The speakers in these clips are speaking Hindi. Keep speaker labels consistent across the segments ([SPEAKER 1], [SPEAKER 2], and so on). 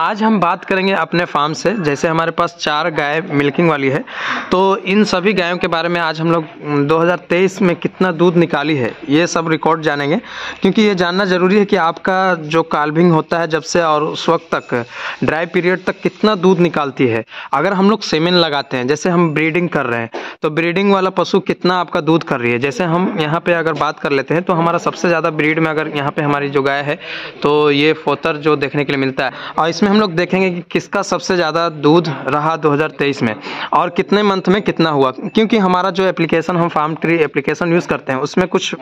[SPEAKER 1] आज हम बात करेंगे अपने फार्म से जैसे हमारे पास चार गाय मिल्किंग वाली है तो इन सभी गायों के बारे में आज हम लोग 2023 में कितना दूध निकाली है ये सब रिकॉर्ड जानेंगे क्योंकि ये जानना ज़रूरी है कि आपका जो काल्विंग होता है जब से और उस वक्त तक ड्राई पीरियड तक कितना दूध निकालती है अगर हम लोग सेमिन लगाते हैं जैसे हम ब्रीडिंग कर रहे हैं तो ब्रीडिंग वाला पशु कितना आपका दूध कर रही है जैसे हम यहाँ पर अगर बात कर लेते हैं तो हमारा सबसे ज़्यादा ब्रीड में अगर यहाँ पर हमारी जो गाय है तो ये फोतर जो देखने के लिए मिलता है और इसमें इसमें हम लोग देखेंगे कि किसका सबसे ज़्यादा दूध रहा 2023 में और कितने मंथ में कितना हुआ क्योंकि हमारा जो एप्लीकेशन हम फार्म ट्री एप्लीकेशन यूज़ करते हैं उसमें कुछ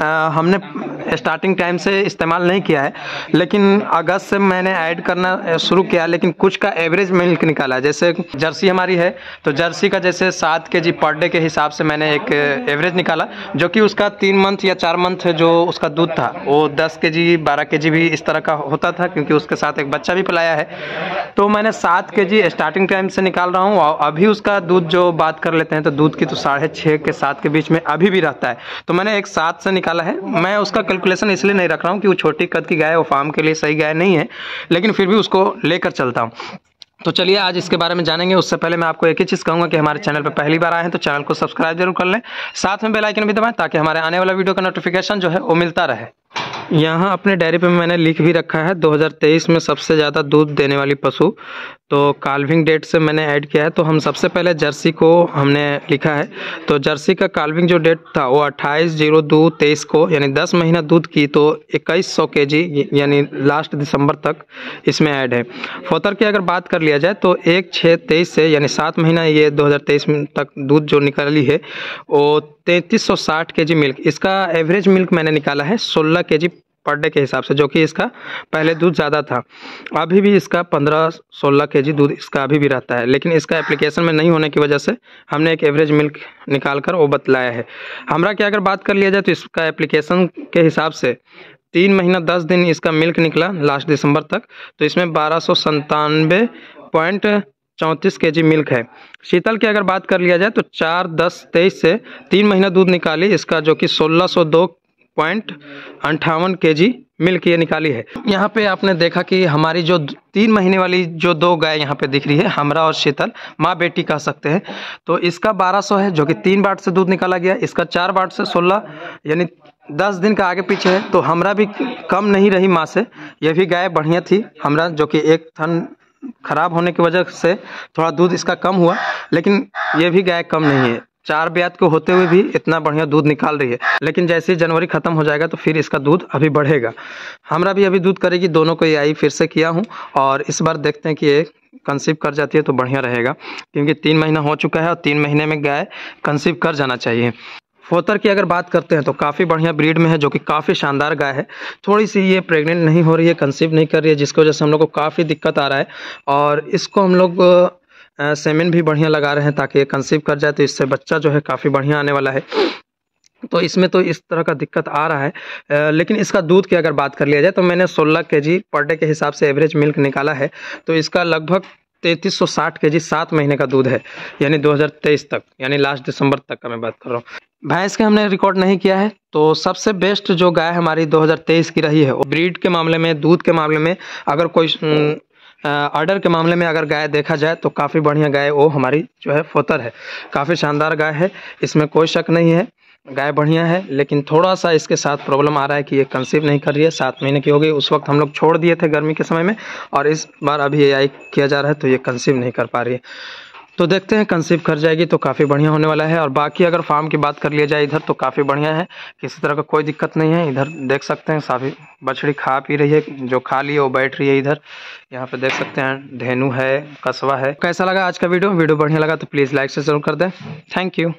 [SPEAKER 1] आ, हमने स्टार्टिंग टाइम से इस्तेमाल नहीं किया है लेकिन अगस्त से मैंने ऐड करना शुरू किया लेकिन कुछ का एवरेज मिल्क निकाला जैसे जर्सी हमारी है तो जर्सी का जैसे सात के जी पर डे के हिसाब से मैंने एक एवरेज निकाला जो कि उसका तीन मंथ या चार मंथ जो उसका दूध था वो दस के जी भी इस तरह का होता था क्योंकि उसके साथ एक बच्चा भी पलाया आया है तो मैंने सात के जी स्टार्टिंग टाइम से निकाल रहा हूँ और अभी उसका दूध जो बात कर लेते हैं तो दूध की तो साढ़े छः के सात के बीच में अभी भी रहता है तो मैंने एक सात से निकाला है मैं उसका कैलकुलेशन इसलिए नहीं रख रहा हूँ कि वो छोटी कद की गाय वो फार्म के लिए सही गाय नहीं है लेकिन फिर भी उसको लेकर चलता हूँ तो चलिए आज इसके बारे में जानेंगे उससे पहले मैं आपको एक ही चीज़ कहूँगा कि हमारे चैनल पर पहली बार आए हैं तो चैनल को सब्सक्राइब जरूर कर लें साथ में बेल आइकन भी दबाएं ताकि हमारे आने वाला वीडियो का नोटिफिकेशन जो है वो मिलता रहे यहाँ अपने डायरी पे मैंने लिख भी रखा है 2023 में सबसे ज़्यादा दूध देने वाली पशु तो कालविंग डेट से मैंने ऐड किया है तो हम सबसे पहले जर्सी को हमने लिखा है तो जर्सी का कालविंग जो डेट था वो अट्ठाईस जीरो दो तेईस को यानी दस महीना दूध की तो इक्कीस सौ के जी यानी लास्ट दिसंबर तक इसमें ऐड है फोतर की अगर बात कर लिया जाए तो एक छः तेईस से यानी सात महीना ये 2023 तक दूध जो निकाली है वो 3360 केजी मिल्क इसका एवरेज मिल्क मैंने निकाला है सोलह के पर डे के हिसाब से जो कि इसका पहले दूध ज़्यादा था अभी भी इसका 15-16 केजी दूध इसका अभी भी रहता है लेकिन इसका एप्लीकेशन में नहीं होने की वजह से हमने एक एवरेज मिल्क निकाल कर वो बतलाया है हमारा क्या अगर बात कर लिया जाए तो इसका एप्लीकेशन के हिसाब से तीन महीना दस दिन इसका मिल्क निकला लास्ट दिसंबर तक तो इसमें बारह सौ संतानवे पॉइंट चौंतीस के जी मिल्क है शीतल की अगर बात कर लिया जाए तो चार दस तेईस से तीन महीना दूध निकाली इसका जो कि सोलह सौ दो पॉइंट अंठावन के जी मिल्क ये निकाली है यहाँ पे आपने देखा कि हमारी जो तीन महीने वाली जो दो गाय यहाँ पे दिख रही है हमरा और शीतल माँ बेटी कह सकते हैं तो इसका 1200 है जो कि तीन बाट से दूध निकाला गया इसका चार बाट से 16 यानी दस दिन का आगे पीछे है तो हमरा भी कम नहीं रही माँ से यह भी गाय बढ़िया थी हमरा जो कि एक थन खराब होने की वजह से थोड़ा दूध इसका कम हुआ लेकिन यह भी गाय कम नहीं है चार ब्याज को होते हुए भी हाँ। इतना बढ़िया दूध निकाल रही है लेकिन जैसे ही जनवरी खत्म हो जाएगा तो फिर इसका दूध अभी बढ़ेगा हमरा भी अभी दूध करेगी दोनों को ये आई फिर से किया हूँ और इस बार देखते हैं कि ये कंसीव कर जाती है तो बढ़िया रहेगा क्योंकि तीन महीना हो चुका है और तीन महीने में गाय कंसीव कर जाना चाहिए फोतर की अगर बात करते हैं तो काफ़ी बढ़िया ब्रीड में है जो कि काफ़ी शानदार गाय है थोड़ी सी ये प्रेग्नेंट नहीं हो रही है कंसीव नहीं कर रही है जिसकी वजह से हम लोग को काफ़ी दिक्कत आ रहा है और इसको हम लोग सेमेन भी बढ़िया लगा रहे हैं ताकि ये कंसीव कर जाए तो इससे बच्चा जो है काफ़ी बढ़िया आने वाला है तो इसमें तो इस तरह का दिक्कत आ रहा है लेकिन इसका दूध की अगर बात कर लिया जाए तो मैंने 16 के पर डे के हिसाब से एवरेज मिल्क निकाला है तो इसका लगभग तैंतीस सौ साठ के जी सात महीने का दूध है यानी 2023 तक यानी लास्ट दिसंबर तक का मैं बात कर रहा हूँ भैंस के हमने रिकॉर्ड नहीं किया है तो सबसे बेस्ट जो गाय हमारी 2023 की रही है ब्रीड के मामले में दूध के मामले में अगर कोई ऑर्डर के मामले में अगर गाय देखा जाए तो काफ़ी बढ़िया गाय वो हमारी जो है फोतर है काफ़ी शानदार गाय है इसमें कोई शक नहीं है गाय बढ़िया है लेकिन थोड़ा सा इसके साथ प्रॉब्लम आ रहा है कि ये कंसीव नहीं कर रही है सात महीने की हो गई उस वक्त हम लोग छोड़ दिए थे गर्मी के समय में और इस बार अभी ए किया जा रहा है तो ये कंसीव नहीं कर पा रही है तो देखते हैं कंसीव कर जाएगी तो काफ़ी बढ़िया होने वाला है और बाकी अगर फार्म की बात कर लिया जाए इधर तो काफ़ी बढ़िया है किसी तरह का कोई दिक्कत नहीं है इधर देख सकते हैं साफी बछड़ी खा पी रही है जो खा ली है वो बैठ रही है इधर यहाँ पे देख सकते हैं धेनु है कस्बा है कैसा लगा आज का वीडियो वीडियो बढ़िया लगा तो प्लीज़ लाइक से जरूर कर दे थैंक यू